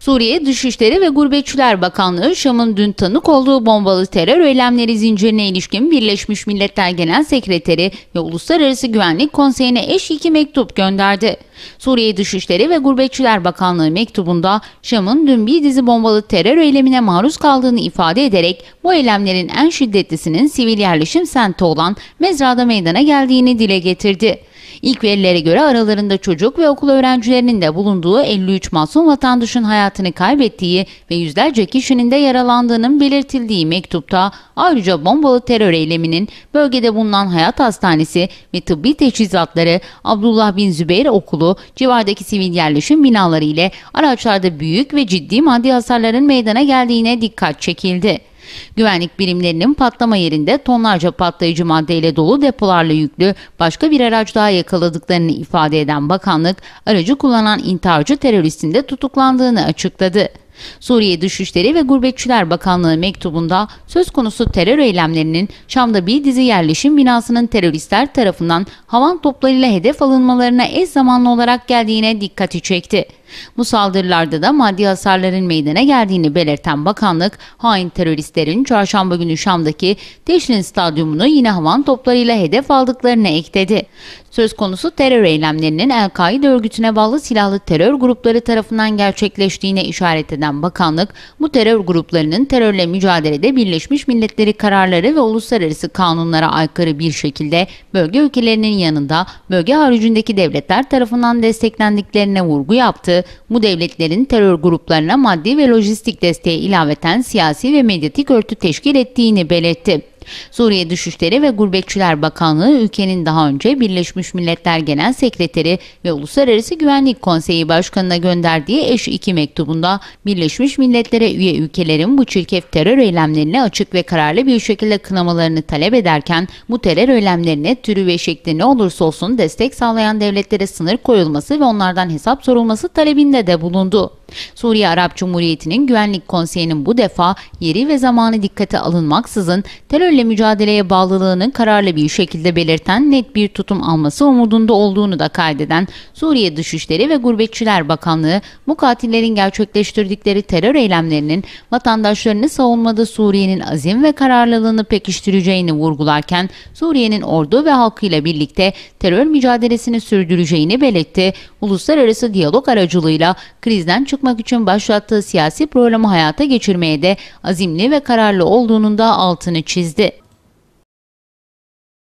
Suriye Dışişleri ve Gurbetçiler Bakanlığı Şam'ın dün tanık olduğu bombalı terör eylemleri zincirine ilişkin Birleşmiş Milletler Genel Sekreteri ve Uluslararası Güvenlik Konseyi'ne eş iki mektup gönderdi. Suriye Dışişleri ve Gurbetçiler Bakanlığı mektubunda Şam'ın dün bir dizi bombalı terör eylemine maruz kaldığını ifade ederek bu eylemlerin en şiddetlisinin sivil yerleşim senti olan Mezra'da meydana geldiğini dile getirdi. İlk verilere göre aralarında çocuk ve okul öğrencilerinin de bulunduğu 53 masum vatandaşın hayatını kaybettiği ve yüzlerce kişinin de yaralandığının belirtildiği mektupta ayrıca bombalı terör eyleminin bölgede bulunan Hayat Hastanesi ve tıbbi teçhizatları Abdullah bin Zübeyir Okulu civardaki sivil yerleşim binaları ile araçlarda büyük ve ciddi maddi hasarların meydana geldiğine dikkat çekildi. Güvenlik birimlerinin patlama yerinde tonlarca patlayıcı maddeyle dolu depolarla yüklü başka bir araç daha yakaladıklarını ifade eden bakanlık aracı kullanan intiharcı teröristin de tutuklandığını açıkladı. Suriye Dışişleri ve Gurbetçiler Bakanlığı mektubunda söz konusu terör eylemlerinin Şam'da bir dizi yerleşim binasının teröristler tarafından havan toplarıyla hedef alınmalarına eş zamanlı olarak geldiğine dikkati çekti. Bu saldırılarda da maddi hasarların meydana geldiğini belirten bakanlık, hain teröristlerin çarşamba günü Şam'daki Teşrin Stadyumunu yine havan toplarıyla hedef aldıklarını ekledi. Söz konusu terör eylemlerinin El-Kaide örgütüne bağlı silahlı terör grupları tarafından gerçekleştiğine işaret eden eden bakanlık bu terör gruplarının terörle mücadelede Birleşmiş Milletleri kararları ve uluslararası kanunlara aykırı bir şekilde bölge ülkelerinin yanında bölge haricindeki devletler tarafından desteklendiklerine vurgu yaptı. Bu devletlerin terör gruplarına maddi ve lojistik desteği ilaveten siyasi ve medyatik örtü teşkil ettiğini belirtti. Suriye Dışişleri ve Gurbetçiler Bakanlığı ülkenin daha önce Birleşmiş Milletler Genel Sekreteri ve Uluslararası Güvenlik Konseyi Başkanı'na gönderdiği eş iki mektubunda Birleşmiş Milletler'e üye ülkelerin bu çirkef terör eylemlerini açık ve kararlı bir şekilde kınamalarını talep ederken bu terör eylemlerine türü ve şekli ne olursa olsun destek sağlayan devletlere sınır koyulması ve onlardan hesap sorulması talebinde de bulundu. Suriye Arap Cumhuriyeti'nin Güvenlik Konseyi'nin bu defa yeri ve zamanı dikkate alınmaksızın terörle mücadeleye bağlılığını kararlı bir şekilde belirten net bir tutum alması umudunda olduğunu da kaydeden Suriye Dışişleri ve Gurbetçiler Bakanlığı bu katillerin gerçekleştirdikleri terör eylemlerinin vatandaşlarını savunmada Suriye'nin azim ve kararlılığını pekiştireceğini vurgularken Suriye'nin ordu ve halkıyla birlikte terör mücadelesini sürdüreceğini belirtti. Uluslararası diyalog aracılığıyla krizden çıkacağını çıkmak için başlattığı siyasi programı hayata geçirmeye de azimli ve kararlı olduğunun da altını çizdi.